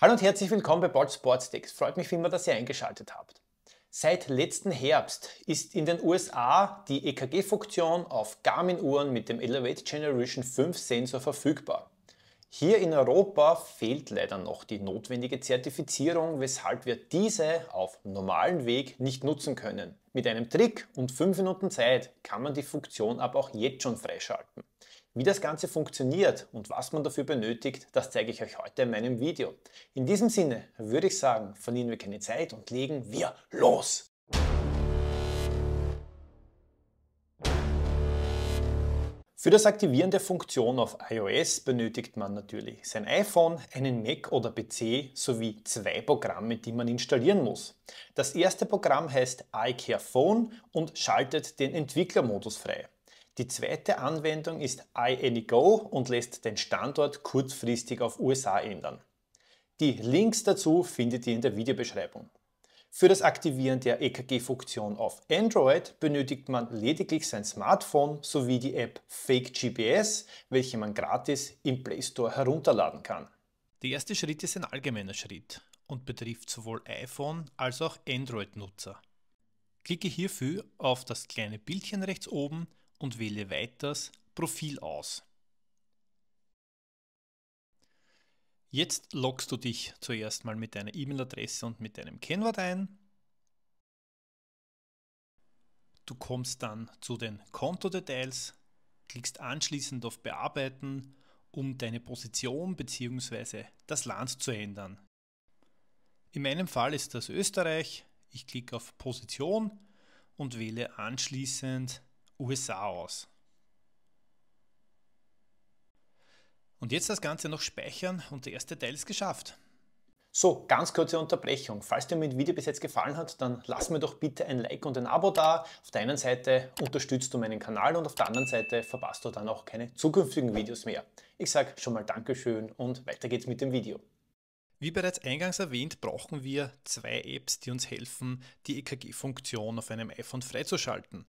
Hallo und herzlich willkommen bei Bold Sports Takes. Freut mich vielmehr, dass ihr eingeschaltet habt. Seit letzten Herbst ist in den USA die EKG-Funktion auf Garmin-Uhren mit dem Elevate Generation 5 Sensor verfügbar. Hier in Europa fehlt leider noch die notwendige Zertifizierung, weshalb wir diese auf normalen Weg nicht nutzen können. Mit einem Trick und 5 Minuten Zeit kann man die Funktion aber auch jetzt schon freischalten. Wie das Ganze funktioniert und was man dafür benötigt, das zeige ich euch heute in meinem Video. In diesem Sinne würde ich sagen, verlieren wir keine Zeit und legen wir los! Für das Aktivieren der Funktion auf iOS benötigt man natürlich sein iPhone, einen Mac oder PC sowie zwei Programme, die man installieren muss. Das erste Programm heißt iCare Phone und schaltet den Entwicklermodus frei. Die zweite Anwendung ist iAnyGo und lässt den Standort kurzfristig auf USA ändern. Die Links dazu findet ihr in der Videobeschreibung. Für das Aktivieren der EKG-Funktion auf Android benötigt man lediglich sein Smartphone sowie die App Fake GPS, welche man gratis im Play Store herunterladen kann. Der erste Schritt ist ein allgemeiner Schritt und betrifft sowohl iPhone als auch Android-Nutzer. Klicke hierfür auf das kleine Bildchen rechts oben und wähle weiters Profil aus. Jetzt loggst du dich zuerst mal mit deiner E-Mail-Adresse und mit deinem Kennwort ein. Du kommst dann zu den Kontodetails, klickst anschließend auf Bearbeiten, um deine Position bzw. das Land zu ändern. In meinem Fall ist das Österreich. Ich klicke auf Position und wähle anschließend USA aus. Und jetzt das Ganze noch speichern und der erste Teil ist geschafft. So, ganz kurze Unterbrechung. Falls dir mein Video bis jetzt gefallen hat, dann lass mir doch bitte ein Like und ein Abo da. Auf der einen Seite unterstützt du meinen Kanal und auf der anderen Seite verpasst du dann auch keine zukünftigen Videos mehr. Ich sage schon mal Dankeschön und weiter geht's mit dem Video. Wie bereits eingangs erwähnt, brauchen wir zwei Apps, die uns helfen, die EKG-Funktion auf einem iPhone freizuschalten.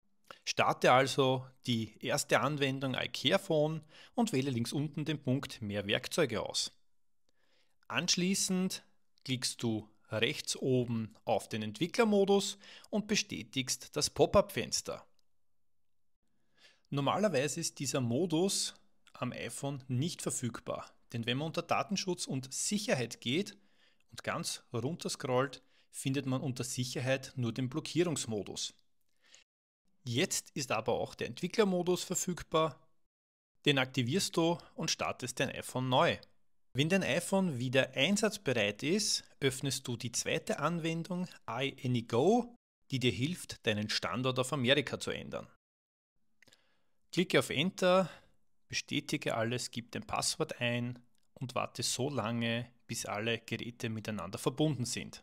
Starte also die erste Anwendung IKEA Phone und wähle links unten den Punkt Mehr Werkzeuge aus. Anschließend klickst du rechts oben auf den Entwicklermodus und bestätigst das Pop-up-Fenster. Normalerweise ist dieser Modus am iPhone nicht verfügbar, denn wenn man unter Datenschutz und Sicherheit geht und ganz runter scrollt, findet man unter Sicherheit nur den Blockierungsmodus. Jetzt ist aber auch der Entwicklermodus verfügbar. Den aktivierst du und startest dein iPhone neu. Wenn dein iPhone wieder einsatzbereit ist, öffnest du die zweite Anwendung iAnyGo, die dir hilft, deinen Standort auf Amerika zu ändern. Klicke auf Enter, bestätige alles, gib dein Passwort ein und warte so lange, bis alle Geräte miteinander verbunden sind.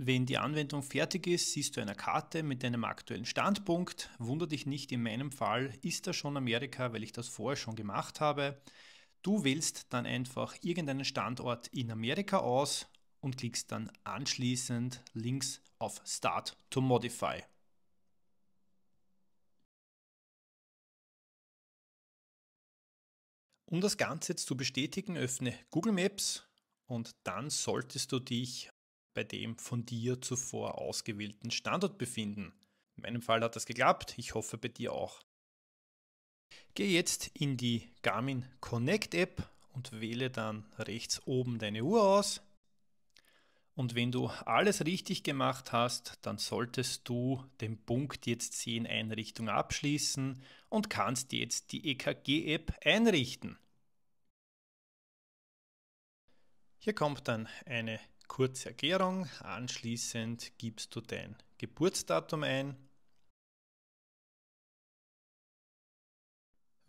Wenn die Anwendung fertig ist, siehst du eine Karte mit deinem aktuellen Standpunkt. Wunder dich nicht, in meinem Fall ist das schon Amerika, weil ich das vorher schon gemacht habe. Du wählst dann einfach irgendeinen Standort in Amerika aus und klickst dann anschließend links auf Start to Modify. Um das Ganze jetzt zu bestätigen, öffne Google Maps und dann solltest du dich bei dem von dir zuvor ausgewählten Standort befinden. In meinem Fall hat das geklappt, ich hoffe bei dir auch. Geh jetzt in die Garmin Connect App und wähle dann rechts oben deine Uhr aus. Und wenn du alles richtig gemacht hast, dann solltest du den Punkt jetzt 10 Einrichtung abschließen und kannst jetzt die EKG-App einrichten. Hier kommt dann eine kurze Erklärung. Anschließend gibst du dein Geburtsdatum ein.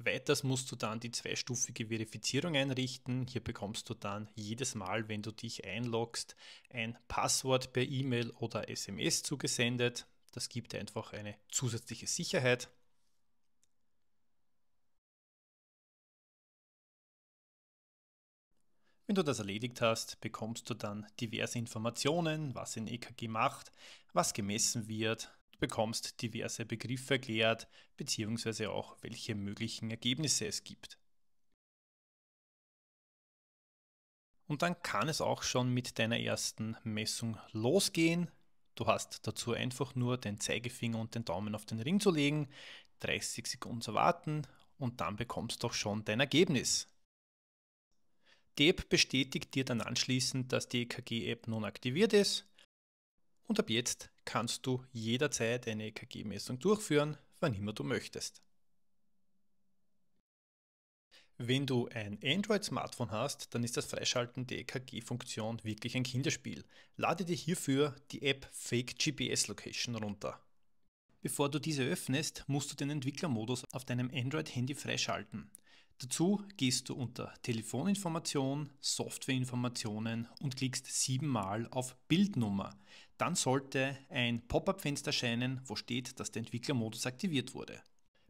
Weiters musst du dann die zweistufige Verifizierung einrichten. Hier bekommst du dann jedes Mal, wenn du dich einloggst, ein Passwort per E-Mail oder SMS zugesendet. Das gibt einfach eine zusätzliche Sicherheit. Wenn du das erledigt hast, bekommst du dann diverse Informationen, was ein EKG macht, was gemessen wird, du bekommst diverse Begriffe erklärt, beziehungsweise auch welche möglichen Ergebnisse es gibt. Und dann kann es auch schon mit deiner ersten Messung losgehen. Du hast dazu einfach nur den Zeigefinger und den Daumen auf den Ring zu legen, 30 Sekunden zu warten und dann bekommst du auch schon dein Ergebnis. Die App bestätigt dir dann anschließend, dass die EKG-App nun aktiviert ist. Und ab jetzt kannst du jederzeit eine EKG-Messung durchführen, wann immer du möchtest. Wenn du ein Android-Smartphone hast, dann ist das Freischalten der EKG-Funktion wirklich ein Kinderspiel. Lade dir hierfür die App Fake GPS Location runter. Bevor du diese öffnest, musst du den Entwicklermodus auf deinem Android-Handy freischalten. Dazu gehst du unter Telefoninformation, Softwareinformationen und klickst siebenmal auf Bildnummer. Dann sollte ein Pop-up-Fenster erscheinen, wo steht, dass der Entwicklermodus aktiviert wurde.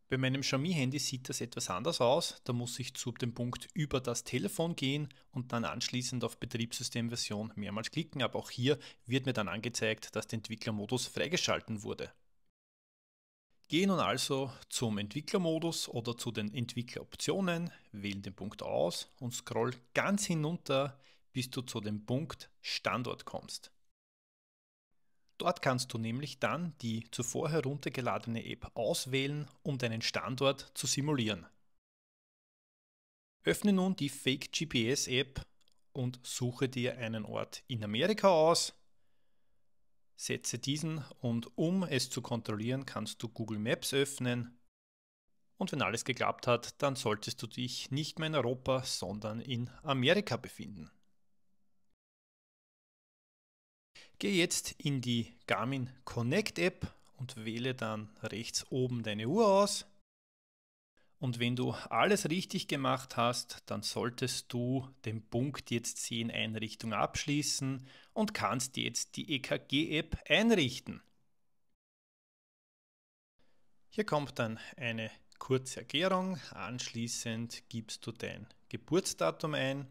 Bei meinem Xiaomi-Handy sieht das etwas anders aus. Da muss ich zu dem Punkt über das Telefon gehen und dann anschließend auf Betriebssystemversion mehrmals klicken. Aber auch hier wird mir dann angezeigt, dass der Entwicklermodus freigeschalten wurde. Gehe nun also zum Entwicklermodus oder zu den Entwickleroptionen, wähle den Punkt aus und scroll ganz hinunter, bis du zu dem Punkt Standort kommst. Dort kannst du nämlich dann die zuvor heruntergeladene App auswählen, um deinen Standort zu simulieren. Öffne nun die Fake GPS App und suche dir einen Ort in Amerika aus Setze diesen und um es zu kontrollieren, kannst du Google Maps öffnen. Und wenn alles geklappt hat, dann solltest du dich nicht mehr in Europa, sondern in Amerika befinden. Geh jetzt in die Garmin Connect App und wähle dann rechts oben deine Uhr aus. Und wenn du alles richtig gemacht hast, dann solltest du den Punkt jetzt sehen Einrichtung abschließen und kannst jetzt die EKG-App einrichten. Hier kommt dann eine kurze Erklärung. Anschließend gibst du dein Geburtsdatum ein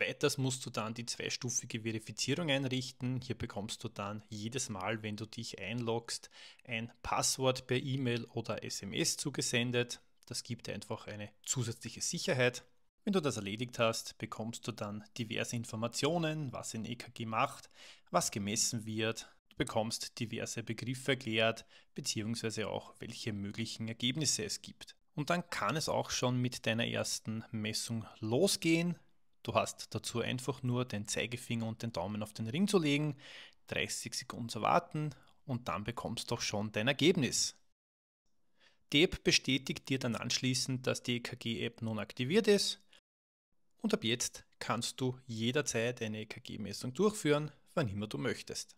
Weiters musst du dann die zweistufige Verifizierung einrichten. Hier bekommst du dann jedes Mal, wenn du dich einloggst, ein Passwort per E-Mail oder SMS zugesendet. Das gibt dir einfach eine zusätzliche Sicherheit. Wenn du das erledigt hast, bekommst du dann diverse Informationen, was ein EKG macht, was gemessen wird, du bekommst diverse Begriffe erklärt, beziehungsweise auch welche möglichen Ergebnisse es gibt. Und dann kann es auch schon mit deiner ersten Messung losgehen. Du hast dazu einfach nur den Zeigefinger und den Daumen auf den Ring zu legen, 30 Sekunden zu warten und dann bekommst du auch schon dein Ergebnis. Die App bestätigt dir dann anschließend, dass die EKG-App nun aktiviert ist und ab jetzt kannst du jederzeit eine EKG-Messung durchführen, wann immer du möchtest.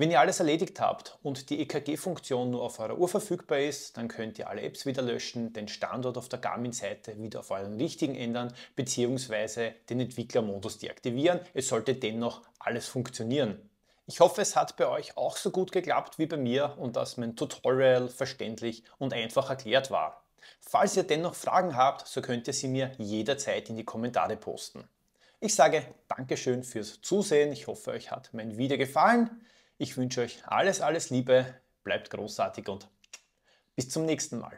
Wenn ihr alles erledigt habt und die EKG-Funktion nur auf eurer Uhr verfügbar ist, dann könnt ihr alle Apps wieder löschen, den Standort auf der Garmin-Seite wieder auf euren richtigen ändern bzw. den Entwicklermodus deaktivieren. Es sollte dennoch alles funktionieren. Ich hoffe, es hat bei euch auch so gut geklappt wie bei mir und dass mein Tutorial verständlich und einfach erklärt war. Falls ihr dennoch Fragen habt, so könnt ihr sie mir jederzeit in die Kommentare posten. Ich sage Dankeschön fürs Zusehen. Ich hoffe, euch hat mein Video gefallen. Ich wünsche euch alles, alles Liebe, bleibt großartig und bis zum nächsten Mal.